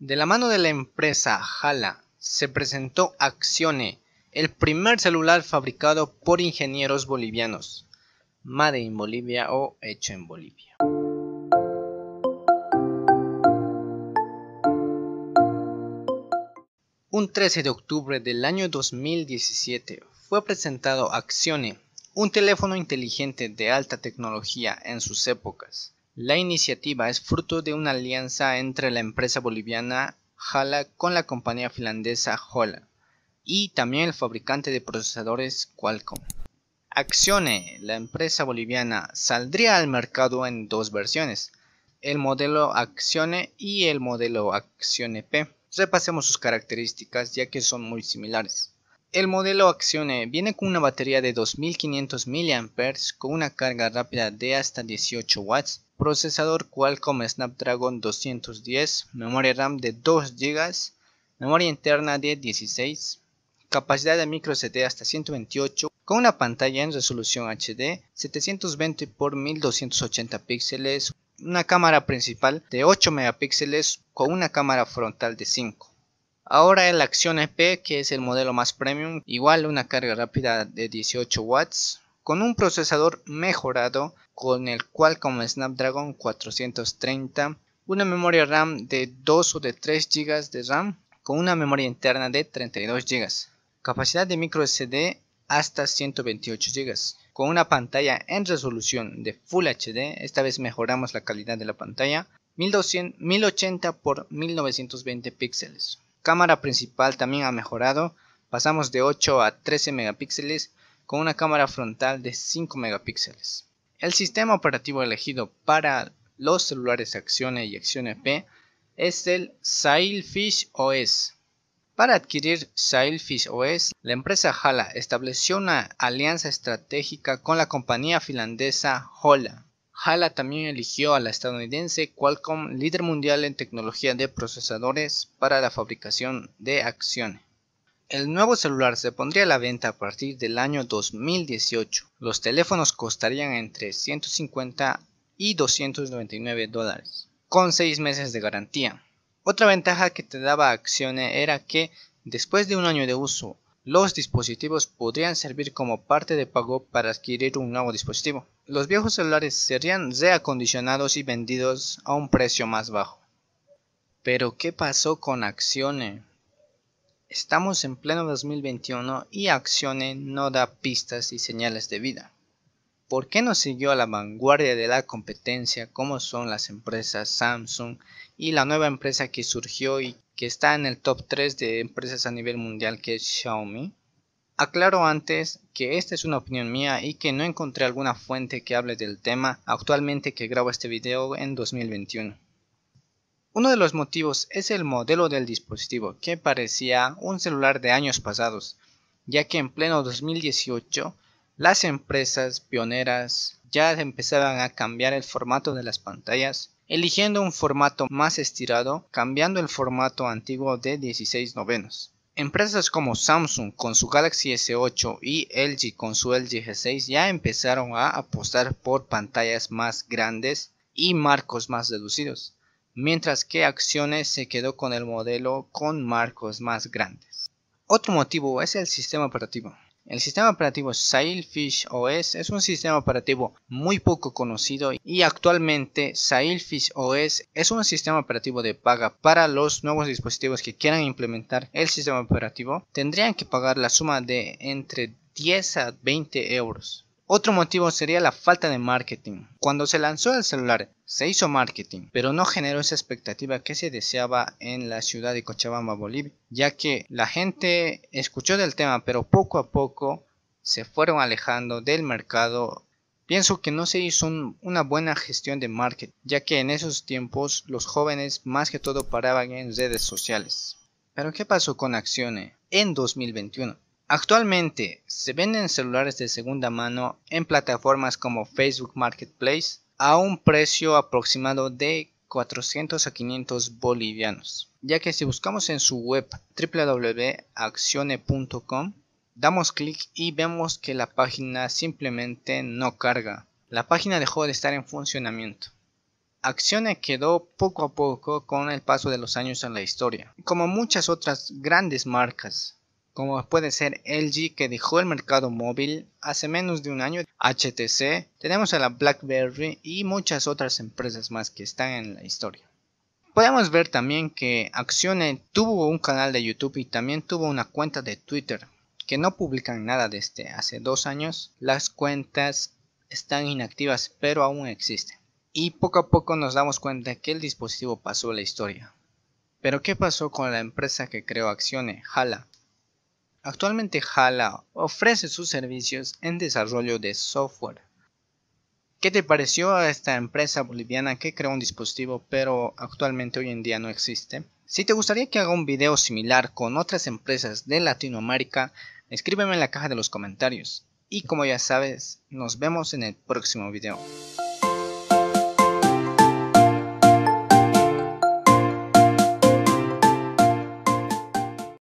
De la mano de la empresa Hala se presentó Accione, el primer celular fabricado por ingenieros bolivianos, Made in Bolivia o hecho en Bolivia. Un 13 de octubre del año 2017 fue presentado Accione, un teléfono inteligente de alta tecnología en sus épocas la iniciativa es fruto de una alianza entre la empresa boliviana Hala con la compañía finlandesa Hola y también el fabricante de procesadores Qualcomm. Accione, la empresa boliviana, saldría al mercado en dos versiones, el modelo Accione y el modelo Accione P. Repasemos sus características ya que son muy similares. El modelo Accione viene con una batería de 2500 mAh con una carga rápida de hasta 18 watts Procesador Qualcomm Snapdragon 210, memoria RAM de 2 GB, memoria interna de 16, capacidad de micro CD hasta 128, con una pantalla en resolución HD 720 x 1280 píxeles, una cámara principal de 8 megapíxeles con una cámara frontal de 5. Ahora el acción EP, que es el modelo más premium, igual una carga rápida de 18 watts, con un procesador mejorado con el Qualcomm Snapdragon 430, una memoria RAM de 2 o de 3 GB de RAM con una memoria interna de 32 GB, capacidad de micro SD hasta 128 GB, con una pantalla en resolución de Full HD, esta vez mejoramos la calidad de la pantalla, 1200, 1080 x 1920 píxeles. Cámara principal también ha mejorado, pasamos de 8 a 13 megapíxeles con una cámara frontal de 5 megapíxeles. El sistema operativo elegido para los celulares Accione y Accione P es el Sailfish OS. Para adquirir Sailfish OS, la empresa Hala estableció una alianza estratégica con la compañía finlandesa Hola. Hala también eligió a la estadounidense Qualcomm, líder mundial en tecnología de procesadores, para la fabricación de acciones. El nuevo celular se pondría a la venta a partir del año 2018. Los teléfonos costarían entre 150 y 299 dólares, con 6 meses de garantía. Otra ventaja que te daba Accione era que, después de un año de uso, los dispositivos podrían servir como parte de pago para adquirir un nuevo dispositivo. Los viejos celulares serían reacondicionados y vendidos a un precio más bajo. Pero ¿qué pasó con Accione? Estamos en pleno 2021 y Accione no da pistas y señales de vida. ¿Por qué no siguió a la vanguardia de la competencia como son las empresas Samsung y la nueva empresa que surgió y que está en el top 3 de empresas a nivel mundial que es Xiaomi? Aclaro antes que esta es una opinión mía y que no encontré alguna fuente que hable del tema actualmente que grabo este video en 2021. Uno de los motivos es el modelo del dispositivo, que parecía un celular de años pasados, ya que en pleno 2018 las empresas pioneras ya empezaban a cambiar el formato de las pantallas, eligiendo un formato más estirado, cambiando el formato antiguo de 16 novenos. Empresas como Samsung con su Galaxy S8 y LG con su LG G6 ya empezaron a apostar por pantallas más grandes y marcos más reducidos mientras que Acciones se quedó con el modelo con marcos más grandes. Otro motivo es el sistema operativo. El sistema operativo Sailfish OS es un sistema operativo muy poco conocido y actualmente Sailfish OS es un sistema operativo de paga para los nuevos dispositivos que quieran implementar el sistema operativo. Tendrían que pagar la suma de entre 10 a 20 euros. Otro motivo sería la falta de marketing. Cuando se lanzó el celular, se hizo marketing, pero no generó esa expectativa que se deseaba en la ciudad de Cochabamba, Bolivia, ya que la gente escuchó del tema, pero poco a poco se fueron alejando del mercado. Pienso que no se hizo una buena gestión de marketing, ya que en esos tiempos los jóvenes más que todo paraban en redes sociales. Pero ¿qué pasó con Accione en 2021? Actualmente se venden celulares de segunda mano en plataformas como Facebook Marketplace a un precio aproximado de 400 a 500 bolivianos, ya que si buscamos en su web www.accione.com, damos clic y vemos que la página simplemente no carga. La página dejó de estar en funcionamiento. Accione quedó poco a poco con el paso de los años en la historia, como muchas otras grandes marcas como puede ser LG que dejó el mercado móvil hace menos de un año, HTC, tenemos a la BlackBerry y muchas otras empresas más que están en la historia. Podemos ver también que Accione tuvo un canal de YouTube y también tuvo una cuenta de Twitter, que no publican nada desde hace dos años. Las cuentas están inactivas pero aún existen. Y poco a poco nos damos cuenta que el dispositivo pasó a la historia. Pero ¿qué pasó con la empresa que creó Accione, Hala? Actualmente Hala ofrece sus servicios en desarrollo de software. ¿Qué te pareció a esta empresa boliviana que creó un dispositivo pero actualmente hoy en día no existe? Si te gustaría que haga un video similar con otras empresas de Latinoamérica, escríbeme en la caja de los comentarios. Y como ya sabes, nos vemos en el próximo video.